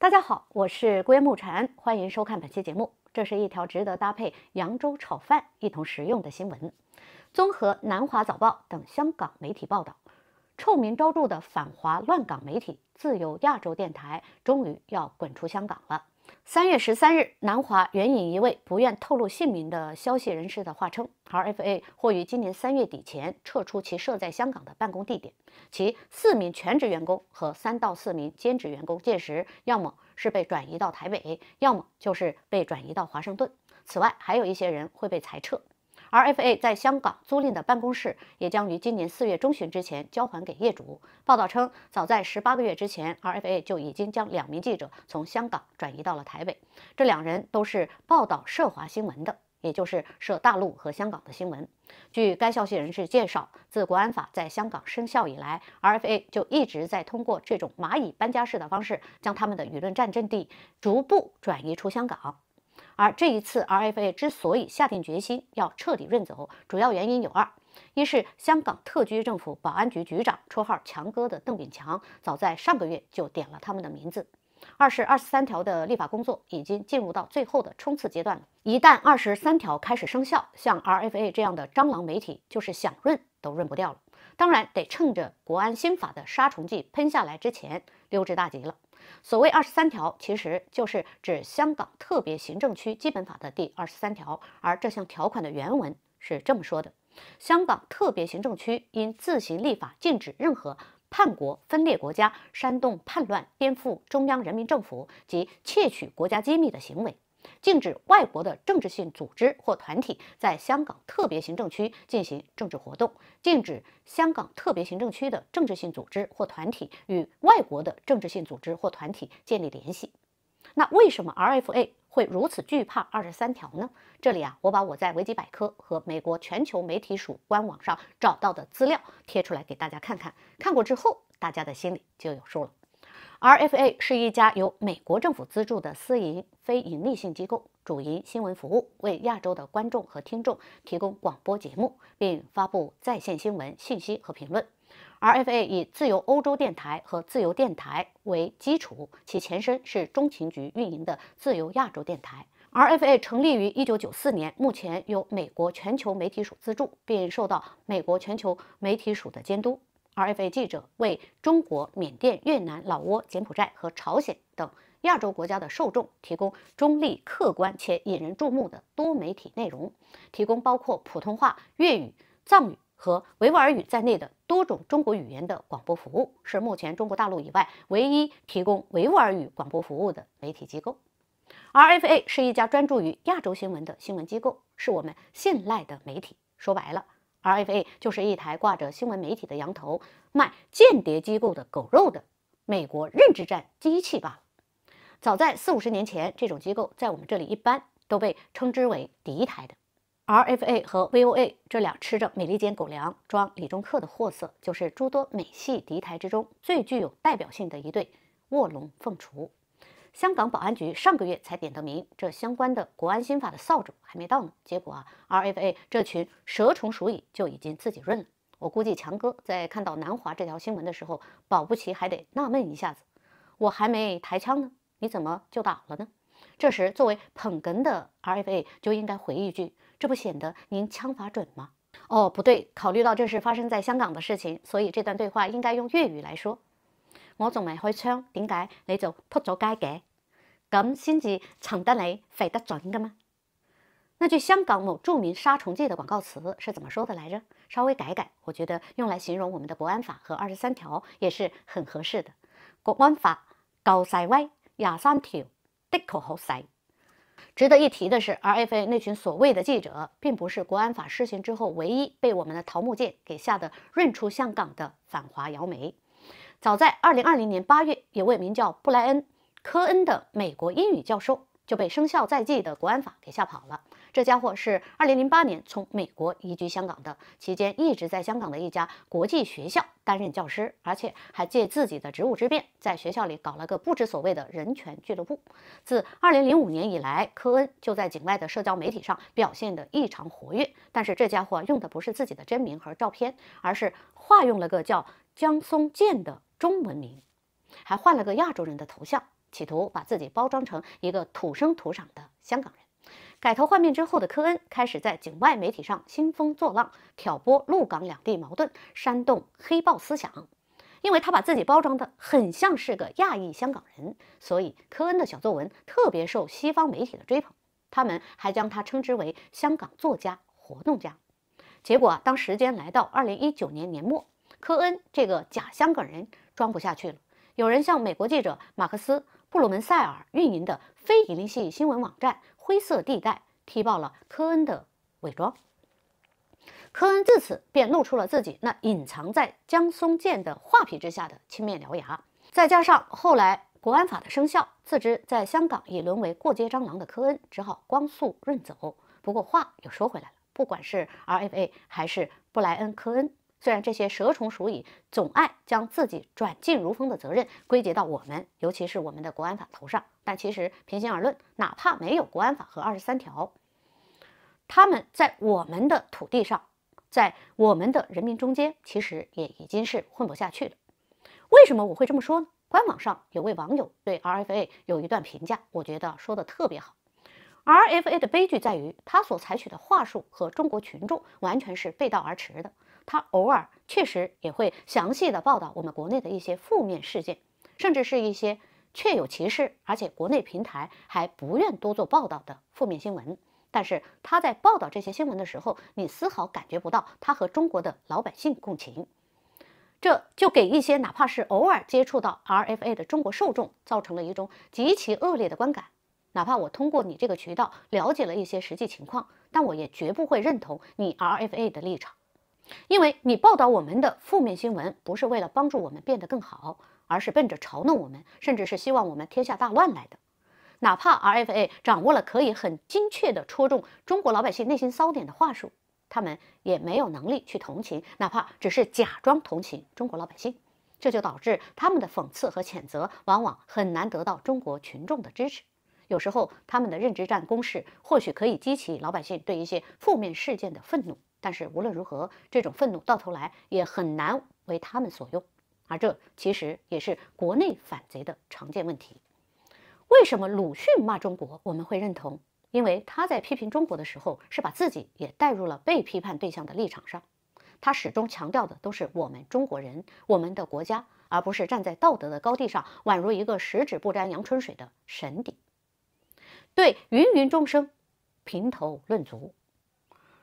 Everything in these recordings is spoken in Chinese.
大家好，我是归木禅，欢迎收看本期节目。这是一条值得搭配扬州炒饭一同食用的新闻。综合南华早报等香港媒体报道，臭名昭著的反华乱港媒体自由亚洲电台终于要滚出香港了。三月十三日，南华援引一位不愿透露姓名的消息人士的话称，RFA 或于今年三月底前撤出其设在香港的办公地点，其四名全职员工和三到四名兼职员工届时要么是被转移到台北，要么就是被转移到华盛顿。此外，还有一些人会被裁撤。RFA 在香港租赁的办公室也将于今年四月中旬之前交还给业主。报道称，早在十八个月之前，RFA 就已经将两名记者从香港转移到了台北。这两人都是报道涉华新闻的，也就是涉大陆和香港的新闻。据该消息人士介绍，自国安法在香港生效以来，RFA 就一直在通过这种蚂蚁搬家式的方式，将他们的舆论战阵地逐步转移出香港。而这一次，RFA 之所以下定决心要彻底润走，主要原因有二：一是香港特区政府保安局局长、绰号“强哥”的邓炳强，早在上个月就点了他们的名字；二是二十三条的立法工作已经进入到最后的冲刺阶段了。一旦二十三条开始生效，像 RFA 这样的蟑螂媒体就是想润都润不掉了。当然，得趁着国安新法的杀虫剂喷下来之前溜之大吉了。所谓二十三条，其实就是指香港特别行政区基本法的第二十三条，而这项条款的原文是这么说的：香港特别行政区应自行立法禁止任何叛国、分裂国家、煽动叛乱、颠覆中央人民政府及窃取国家机密的行为。禁止外国的政治性组织或团体在香港特别行政区进行政治活动，禁止香港特别行政区的政治性组织或团体与外国的政治性组织或团体建立联系。那为什么 R F A 会如此惧怕二十三条呢？这里啊，我把我在维基百科和美国全球媒体署官网上找到的资料贴出来给大家看看，看过之后，大家的心里就有数了。RFA 是一家由美国政府资助的私营非营利性机构，主营新闻服务，为亚洲的观众和听众提供广播节目，并发布在线新闻信息和评论。RFA 以自由欧洲电台和自由电台为基础，其前身是中情局运营的自由亚洲电台。RFA 成立于1994年，目前由美国全球媒体署资助，并受到美国全球媒体署的监督。RFA 记者为中国、缅甸、越南、老挝、柬埔寨和朝鲜等亚洲国家的受众提供中立、客观且引人注目的多媒体内容，提供包括普通话、粤语、藏语和维吾尔语在内的多种中国语言的广播服务，是目前中国大陆以外唯一提供维吾尔语广播服务的媒体机构。RFA 是一家专注于亚洲新闻的新闻机构，是我们信赖的媒体。说白了。RFA 就是一台挂着新闻媒体的羊头卖间谍机构的狗肉的美国认知战机器罢了。早在四五十年前，这种机构在我们这里一般都被称之为敌台的。RFA 和 VOA 这俩吃着美利坚狗粮装李中克的货色，就是诸多美系敌台之中最具有代表性的一对卧龙凤雏。香港保安局上个月才点的名，这相关的国安新法的扫帚还没到呢，结果啊，RFA 这群蛇虫鼠蚁就已经自己认了。我估计强哥在看到南华这条新闻的时候，保不齐还得纳闷一下子：我还没抬枪呢，你怎么就倒了呢？这时，作为捧哏的 RFA 就应该回一句：这不显得您枪法准吗？哦，不对，考虑到这是发生在香港的事情，所以这段对话应该用粤语来说。我仲未开枪，點解你就扑咗街嘅？咁先至沉得你，肥得準噶嘛？那句香港某著名殺蟲剂的廣告詞是怎麼說的來着？稍微改改，我覺得用來形容我們的國安法和二十三條也是很合適的。國安法高塞威廿三條的口好塞。值得一提的是，RFA 那群所謂的記者，並不是國安法施行之後唯一被我們的桃木劍給嚇得认出香港的反華搖媒。早在二零二零年八月，有位名叫布莱恩·科恩的美国英语教授就被生效在即的国安法给吓跑了。这家伙是二零零八年从美国移居香港的，期间一直在香港的一家国际学校担任教师，而且还借自己的职务之便，在学校里搞了个不知所谓的人权俱乐部。自二零零五年以来，科恩就在境外的社交媒体上表现得异常活跃，但是这家伙用的不是自己的真名和照片，而是化用了个叫江松健的。中文名，还换了个亚洲人的头像，企图把自己包装成一个土生土长的香港人。改头换面之后的科恩开始在境外媒体上兴风作浪，挑拨陆港两地矛盾，煽动黑豹思想。因为他把自己包装的很像是个亚裔香港人，所以科恩的小作文特别受西方媒体的追捧。他们还将他称之为香港作家、活动家。结果当时间来到二零一九年年末，科恩这个假香港人。装不下去了，有人向美国记者马克思·布鲁门塞尔运营的非营利性新闻网站《灰色地带》踢爆了科恩的伪装。科恩自此便露出了自己那隐藏在江松健的画皮之下的青面獠牙。再加上后来国安法的生效，自知在香港已沦为过街蟑螂的科恩，只好光速润走。不过话又说回来了，不管是 RFA 还是布莱恩·科恩。虽然这些蛇虫鼠蚁总爱将自己转进如风的责任归结到我们，尤其是我们的国安法头上，但其实平心而论，哪怕没有国安法和二十三条，他们在我们的土地上，在我们的人民中间，其实也已经是混不下去的。为什么我会这么说呢？官网上有位网友对 RFA 有一段评价，我觉得说的特别好。RFA 的悲剧在于，他所采取的话术和中国群众完全是背道而驰的。他偶尔确实也会详细的报道我们国内的一些负面事件，甚至是一些确有其事，而且国内平台还不愿多做报道的负面新闻。但是他在报道这些新闻的时候，你丝毫感觉不到他和中国的老百姓共情，这就给一些哪怕是偶尔接触到 RFA 的中国受众造成了一种极其恶劣的观感。哪怕我通过你这个渠道了解了一些实际情况，但我也绝不会认同你 RFA 的立场。因为你报道我们的负面新闻，不是为了帮助我们变得更好，而是奔着嘲弄我们，甚至是希望我们天下大乱来的。哪怕 RFA 掌握了可以很精确地戳中中国老百姓内心骚点的话术，他们也没有能力去同情，哪怕只是假装同情中国老百姓。这就导致他们的讽刺和谴责往往很难得到中国群众的支持。有时候，他们的认知战攻势或许可以激起老百姓对一些负面事件的愤怒。但是无论如何，这种愤怒到头来也很难为他们所用，而这其实也是国内反贼的常见问题。为什么鲁迅骂中国，我们会认同？因为他在批评中国的时候，是把自己也带入了被批判对象的立场上。他始终强调的都是我们中国人、我们的国家，而不是站在道德的高地上，宛如一个十指不沾阳春水的神邸。对芸芸众生评头论足。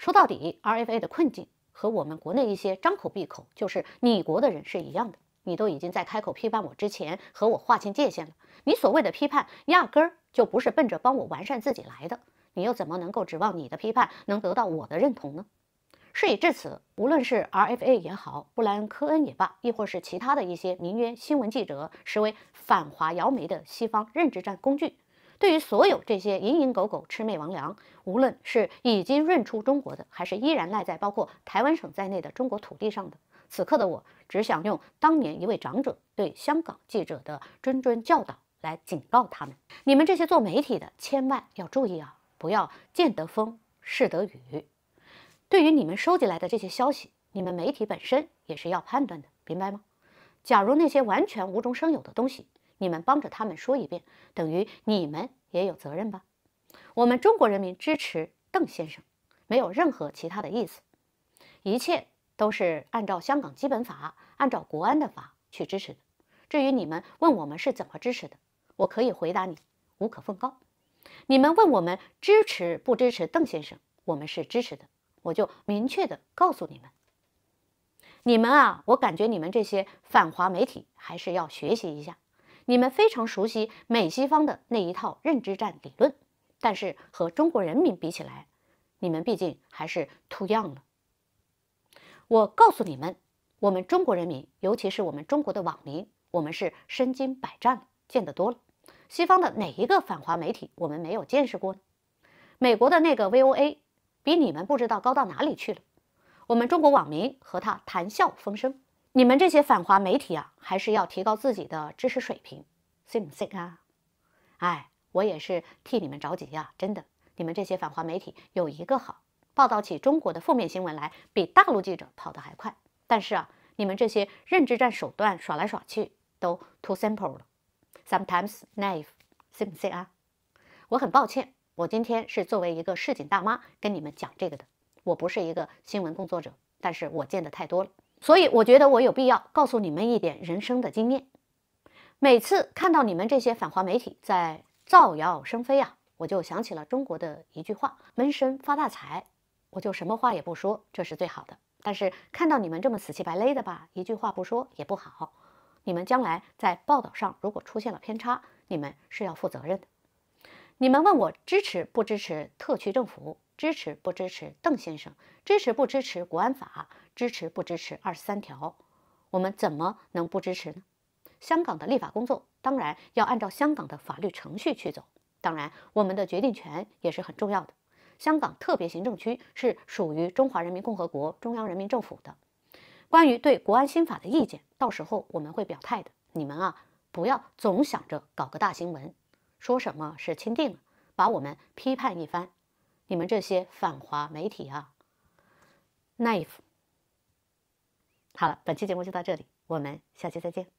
说到底，RFA 的困境和我们国内一些张口闭口就是你国的人是一样的。你都已经在开口批判我之前和我划清界限了，你所谓的批判压根儿就不是奔着帮我完善自己来的，你又怎么能够指望你的批判能得到我的认同呢？事已至此，无论是 RFA 也好，布莱恩·科恩也罢，亦或是其他的一些名曰新闻记者、实为反华谣媒的西方认知战工具。对于所有这些蝇营狗苟、魑魅魍魉，无论是已经认出中国的，还是依然赖在包括台湾省在内的中国土地上的，此刻的我只想用当年一位长者对香港记者的谆谆教导来警告他们：你们这些做媒体的千万要注意啊，不要见得风是得雨。对于你们收集来的这些消息，你们媒体本身也是要判断的，明白吗？假如那些完全无中生有的东西，你们帮着他们说一遍，等于你们。也有责任吧。我们中国人民支持邓先生，没有任何其他的意思，一切都是按照香港基本法、按照国安的法去支持的。至于你们问我们是怎么支持的，我可以回答你无可奉告。你们问我们支持不支持邓先生，我们是支持的，我就明确的告诉你们。你们啊，我感觉你们这些反华媒体还是要学习一下。你们非常熟悉美西方的那一套认知战理论，但是和中国人民比起来，你们毕竟还是 too young 了。我告诉你们，我们中国人民，尤其是我们中国的网民，我们是身经百战，见得多了。西方的哪一个反华媒体，我们没有见识过呢？美国的那个 VOA，比你们不知道高到哪里去了。我们中国网民和他谈笑风生。你们这些反华媒体啊，还是要提高自己的知识水平。simply 啊，哎，我也是替你们着急呀，真的。你们这些反华媒体有一个好，报道起中国的负面新闻来，比大陆记者跑得还快。但是啊，你们这些认知战手段耍来耍去，都 too simple 了。sometimes naive simply 啊，我很抱歉，我今天是作为一个市井大妈跟你们讲这个的，我不是一个新闻工作者，但是我见的太多了。所以我觉得我有必要告诉你们一点人生的经验。每次看到你们这些反华媒体在造谣生非啊，我就想起了中国的一句话：“闷声发大财。”我就什么话也不说，这是最好的。但是看到你们这么死气白赖的吧，一句话不说也不好。你们将来在报道上如果出现了偏差，你们是要负责任的。你们问我支持不支持特区政府，支持不支持邓先生，支持不支持国安法？支持不支持二十三条？我们怎么能不支持呢？香港的立法工作当然要按照香港的法律程序去走，当然我们的决定权也是很重要的。香港特别行政区是属于中华人民共和国中央人民政府的。关于对国安新法的意见，到时候我们会表态的。你们啊，不要总想着搞个大新闻，说什么是钦定了，把我们批判一番。你们这些反华媒体啊 n a i v e 好了，本期节目就到这里，我们下期再见。